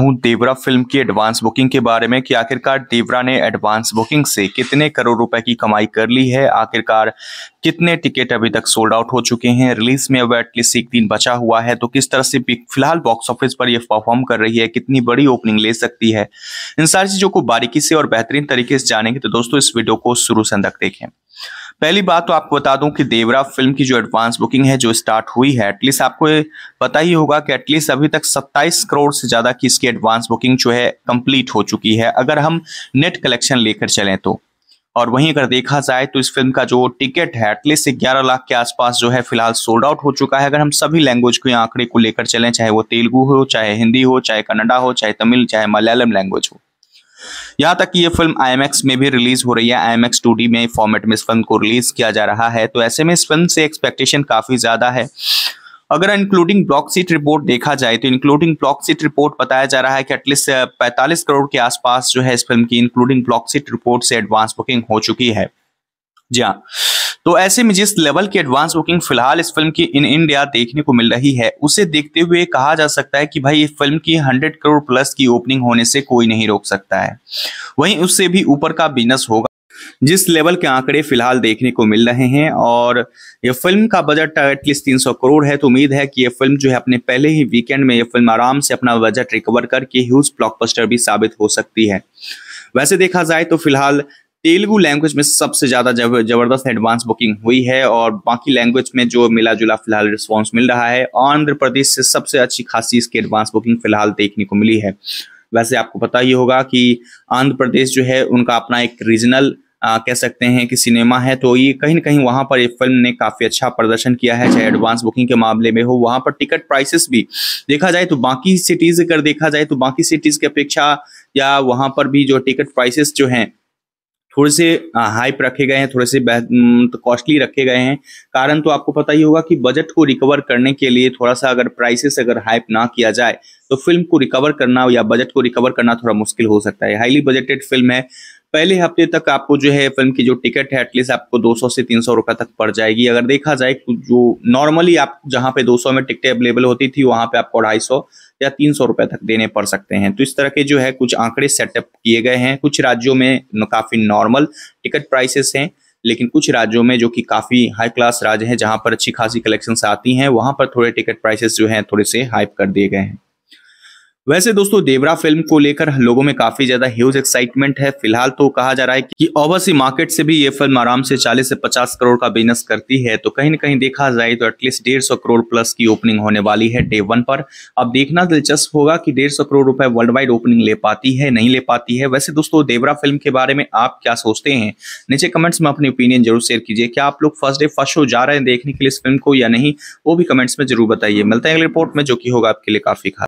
हूँ देवरा फिल्म की एडवांस बुकिंग के बारे में कि आखिरकार देवरा ने एडवांस बुकिंग से कितने करोड़ रुपए की कमाई कर ली है आखिरकार कितने टिकट अभी तक सोल्ड आउट हो चुके हैं रिलीज में अब एटलीस्ट एक दिन बचा हुआ है तो किस तरह से फिलहाल बॉक्स ऑफिस पर यह परफॉर्म कर रही है कितनी बड़ी ओपनिंग ले सकती है इन सारी चीजों को बारीकी से और बेहतरीन तरीके से जानेंगे तो दोस्तों इस वीडियो को शुरू से अंदक देखें पहली बात तो आपको बता दूं कि देवरा फिल्म की जो एडवांस बुकिंग है जो स्टार्ट हुई है एटलीस्ट आपको पता ही होगा कि एटलीस्ट अभी तक 27 करोड़ से ज़्यादा की इसकी एडवांस बुकिंग जो है कंप्लीट हो चुकी है अगर हम नेट कलेक्शन लेकर चलें तो और वहीं अगर देखा जाए तो इस फिल्म का जो टिकट है एटलीस्ट ग्यारह लाख के आसपास जो है फिलहाल सोल्ड आउट हो चुका है अगर हम सभी लैंग्वेज के आंकड़े को लेकर चलें चाहे वो तेलुगू हो चाहे हिंदी हो चाहे कन्नडा हो चाहे तमिल चाहे मलयालम लैंग्वेज हो यहाँ तक कि ये फिल्म आई में भी रिलीज हो रही है आईएमएक्स 2D में फॉर्मेट में इस फिल्म को रिलीज किया जा रहा है तो ऐसे में इस फिल्म से एक्सपेक्टेशन काफी ज्यादा है अगर इंक्लूडिंग ब्लॉक सीट रिपोर्ट देखा जाए तो इंक्लूडिंग ब्लॉक सीट रिपोर्ट बताया जा रहा है कि एटलीस्ट uh, पैंतालीस करोड़ के आसपास जो है इस फिल्म की इंक्लूडिंग ब्लॉक सीट रिपोर्ट से एडवांस बुकिंग हो चुकी है जी हाँ तो ऐसे में जिस लेवल की एडवांस बुकिंग फिलहाल इस फिल्म की इन इंडिया देखने को मिल रही है उसे देखते हुए कहा जा सकता है कि भाई इस फिल्म की 100 करोड़ प्लस की ओपनिंग होने से कोई नहीं रोक सकता है वहीं उससे भी ऊपर का बिजनेस होगा जिस लेवल के आंकड़े फिलहाल देखने को मिल रहे हैं और यह फिल्म का बजट एटलीस्ट तीन सौ करोड़ है तो उम्मीद है कि यह फिल्म जो है अपने पहले ही वीकेंड में यह फिल्म आराम से अपना बजट रिकवर करके ह्यूज ब्लॉकबस्टर भी साबित हो सकती है वैसे देखा जाए तो फिलहाल तेलुगु लैंग्वेज में सबसे ज़्यादा ज़बरदस्त एडवांस बुकिंग हुई है और बाकी लैंग्वेज में जो मिला जुला फिलहाल रिस्पॉन्स मिल रहा है आंध्र प्रदेश से सबसे अच्छी खासी इसकी एडवांस बुकिंग फिलहाल देखने को मिली है वैसे आपको पता ही होगा कि आंध्र प्रदेश जो है उनका अपना एक रीजनल आ, कह सकते हैं कि सिनेमा है तो ये कहीं ना कहीं वहाँ पर ये फिल्म ने काफ़ी अच्छा प्रदर्शन किया है चाहे एडवांस बुकिंग के मामले में हो वहाँ पर टिकट प्राइसेस भी देखा जाए तो बाकी सिटीज़ अगर देखा जाए तो बाकी सिटीज़ की अपेक्षा या वहाँ पर भी जो टिकट प्राइसेस जो हैं थोड़े से हाइप रखे गए हैं थोड़े से कॉस्टली तो रखे गए हैं कारण तो आपको पता ही होगा कि बजट को रिकवर करने के लिए थोड़ा सा अगर प्राइसेस अगर हाइप ना किया जाए तो फिल्म को रिकवर करना या बजट को रिकवर करना थोड़ा मुश्किल हो सकता है हाईली बजटेड फिल्म है पहले हफ्ते तक आपको जो है फिल्म की जो टिकट है एटलीस्ट आपको 200 से 300 रुपए तक पड़ जाएगी अगर देखा जाए जो नॉर्मली आप जहाँ पे 200 में टिकटें अवेलेबल होती थी वहाँ पे आपको ढाई या तीन सौ रुपए तक देने पड़ सकते हैं तो इस तरह के जो है कुछ आंकड़े सेटअप किए गए हैं कुछ राज्यों में काफी नॉर्मल टिकट प्राइसेस हैं लेकिन कुछ राज्यों में जो कि काफ़ी हाई क्लास राज्य हैं जहाँ पर अच्छी खासी कलेक्शंस आती हैं वहाँ पर थोड़े टिकट प्राइसेस जो हैं थोड़े से हाइप कर दिए गए हैं वैसे दोस्तों देवरा फिल्म को लेकर लोगों में काफी ज्यादा ह्यूज एक्साइटमेंट है फिलहाल तो कहा जा रहा है कि ओवरसी मार्केट से भी ये फिल्म आराम से 40 से 50 करोड़ का बिजनेस करती है तो कहीं ना कहीं देखा जाए तो एटलीस्ट डेढ़ सौ करोड़ प्लस की ओपनिंग होने वाली है डे वन पर अब देखना दिलचस्प होगा कि डेढ़ सौ करोड़ रुपए वर्ल्ड वाइड ओपनिंग ले पाती है नहीं ले पाती है वैसे दोस्तों देवरा फिल्म के बारे में आप क्या सोचते हैं नीचे कमेंट्स में अपनी ओपिनियन जरूर शेयर कीजिए क्या आप लोग फर्स्ट डे फर्स्ट शो जा रहे हैं देखने के लिए इस फिल्म को या नहीं वो भी कमेंट्स में जरूर बताइए मिलते हैं रिपोर्ट में जो कि होगा आपके लिए काफी खास